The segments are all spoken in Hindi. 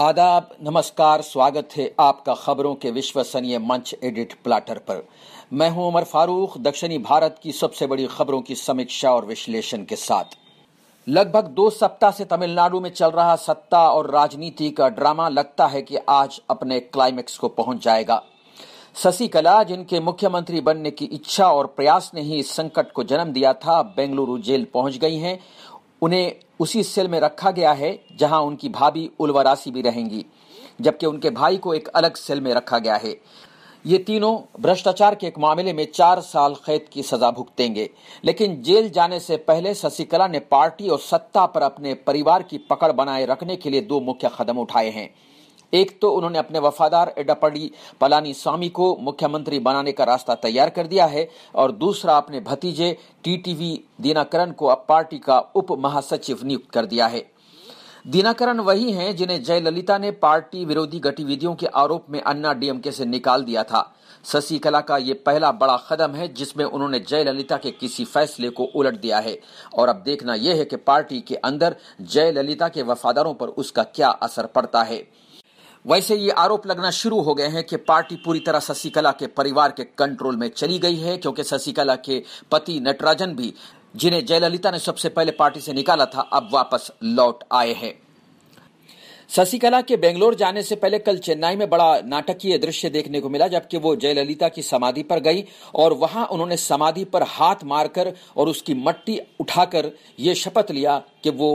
आदाब नमस्कार स्वागत है आपका खबरों के विश्वसनीय मंच एडिट प्लाटर पर मैं हूं उमर फारूक दक्षिणी भारत की सबसे बड़ी खबरों की समीक्षा और विश्लेषण के साथ लगभग दो सप्ताह से तमिलनाडु में चल रहा सत्ता और राजनीति का ड्रामा लगता है कि आज अपने क्लाइमेक्स को पहुंच जाएगा शशिकला जिनके मुख्यमंत्री बनने की इच्छा और प्रयास ने ही इस संकट को जन्म दिया था बेंगलुरु जेल पहुंच गई हैं उन्हें उसी सेल में रखा गया है जहां उनकी भाभी उलवरासी भी रहेंगी जबकि उनके भाई को एक अलग सेल में रखा गया है ये तीनों भ्रष्टाचार के एक मामले में चार साल कैद की सजा भुगतेंगे लेकिन जेल जाने से पहले शशिकला ने पार्टी और सत्ता पर अपने परिवार की पकड़ बनाए रखने के लिए दो मुख्य कदम उठाए हैं एक तो उन्होंने अपने वफादार एडापड़ी पलानी स्वामी को मुख्यमंत्री बनाने का रास्ता तैयार कर दिया है और दूसरा अपने भतीजे टीटीवी दीनाकरण को अब पार्टी का उप महासचिव नियुक्त कर दिया है दीनाकरण वही हैं जिन्हें जयललिता ने पार्टी विरोधी गतिविधियों के आरोप में अन्ना डीएमके से निकाल दिया था शशिकला का ये पहला बड़ा कदम है जिसमें उन्होंने जयललिता के किसी फैसले को उलट दिया है और अब देखना यह है कि पार्टी के अंदर जयललिता के वफादारों पर उसका क्या असर पड़ता है वैसे ये आरोप लगना शुरू हो गए हैं कि पार्टी पूरी तरह शशिकला के परिवार के कंट्रोल में चली गई है क्योंकि शशिकला के पति नटराजन भी जिन्हें जयललिता ने सबसे पहले पार्टी से निकाला था अब वापस लौट आए हैं शशिकला के बेंगलोर जाने से पहले कल चेन्नई में बड़ा नाटकीय दृश्य देखने को मिला जबकि वो जयललिता की समाधि पर गई और वहां उन्होंने समाधि पर हाथ मारकर और उसकी मट्टी उठाकर ये शपथ लिया कि वो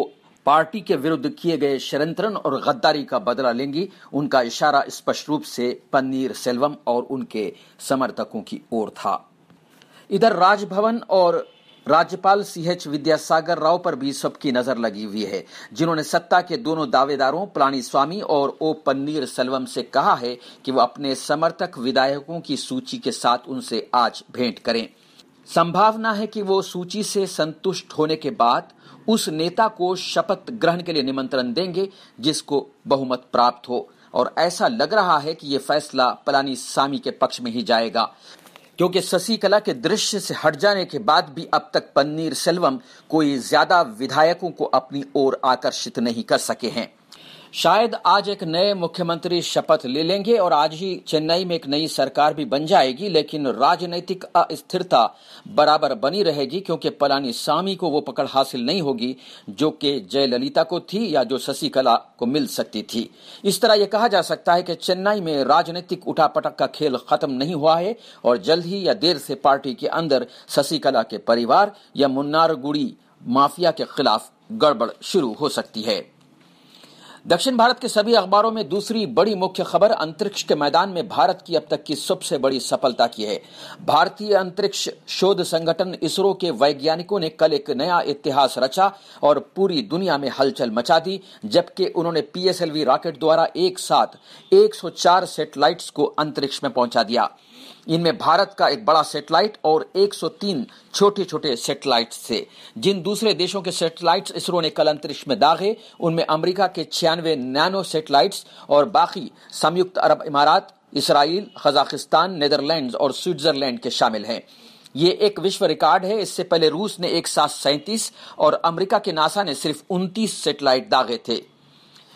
पार्टी के विरुद्ध किए गए षडयंत्रण और गद्दारी का बदला लेंगी उनका इशारा स्पष्ट रूप से पन्नीर सेल्वम और उनके समर्थकों की ओर था इधर राजभवन और राज्यपाल सी एच विद्यासागर राव पर भी सबकी नजर लगी हुई है जिन्होंने सत्ता के दोनों दावेदारों प्लानी स्वामी और ओ पन्नीर सेल्वम से कहा है कि वो अपने समर्थक विधायकों की सूची के साथ उनसे आज भेंट करें संभावना है कि वो सूची से संतुष्ट होने के बाद उस नेता को शपथ ग्रहण के लिए निमंत्रण देंगे जिसको बहुमत प्राप्त हो और ऐसा लग रहा है कि ये फैसला पलानी सामी के पक्ष में ही जाएगा क्योंकि शशिकला के दृश्य से हट जाने के बाद भी अब तक पन्नीर सेल्वम कोई ज्यादा विधायकों को अपनी ओर आकर्षित नहीं कर सके हैं शायद आज एक नए मुख्यमंत्री शपथ ले लेंगे और आज ही चेन्नई में एक नई सरकार भी बन जाएगी लेकिन राजनीतिक अस्थिरता बराबर बनी रहेगी क्योंकि पलानी सामी को वो पकड़ हासिल नहीं होगी जो कि जयललिता को थी या जो शशिकला को मिल सकती थी इस तरह ये कहा जा सकता है कि चेन्नई में राजनीतिक उठापटक का खेल खत्म नहीं हुआ है और जल्द ही या देर से पार्टी के अंदर शशिकला के परिवार या मुन्नारगुड़ी माफिया के खिलाफ गड़बड़ शुरू हो सकती है दक्षिण भारत के सभी अखबारों में दूसरी बड़ी मुख्य खबर अंतरिक्ष के मैदान में भारत की अब तक की सबसे बड़ी सफलता की है भारतीय अंतरिक्ष शोध संगठन इसरो के वैज्ञानिकों ने कल एक नया इतिहास रचा और पूरी दुनिया में हलचल मचा दी जबकि उन्होंने पीएसएलवी रॉकेट द्वारा एक साथ 104 सेटेलाइट्स को अंतरिक्ष में पहुंचा दिया इनमें भारत का एक बड़ा सेटेलाइट और 103 छोटे छोटे सेटेलाइट थे जिन दूसरे देशों के सेटेलाइट इसरो ने कल अंतरिक्ष में दागे उनमें अमरीका के छियानवे इक्यानवे नैनो सेटेलाइट्स और बाकी संयुक्त अरब इमारात इसराइल कजाकिस्तान नेदरलैंड और स्विट्जरलैंड के शामिल हैं ये एक विश्व रिकॉर्ड है इससे पहले रूस ने एक साथ सैंतीस और अमेरिका के नासा ने सिर्फ उनतीस सेटेलाइट दागे थे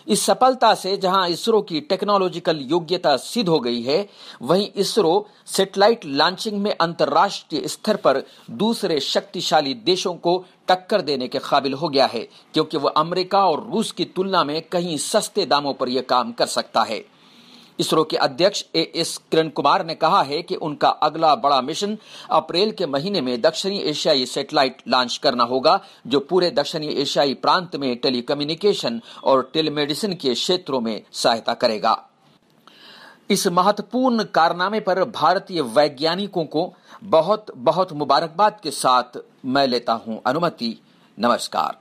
इस सफलता से जहां इसरो की टेक्नोलॉजिकल योग्यता सिद्ध हो गई है वहीं इसरो सैटेलाइट लॉन्चिंग में अंतर्राष्ट्रीय स्तर पर दूसरे शक्तिशाली देशों को टक्कर देने के काबिल हो गया है क्योंकि वह अमेरिका और रूस की तुलना में कहीं सस्ते दामों पर यह काम कर सकता है इसरो के अध्यक्ष ए एस किरण कुमार ने कहा है कि उनका अगला बड़ा मिशन अप्रैल के महीने में दक्षिणी एशियाई सैटेलाइट लॉन्च करना होगा जो पूरे दक्षिणी एशियाई प्रांत में टेलीकम्युनिकेशन और टेलीमेडिसिन के क्षेत्रों में सहायता करेगा इस महत्वपूर्ण कारनामे पर भारतीय वैज्ञानिकों को बहुत बहुत मुबारकबाद के साथ मैं लेता हूं अनुमति नमस्कार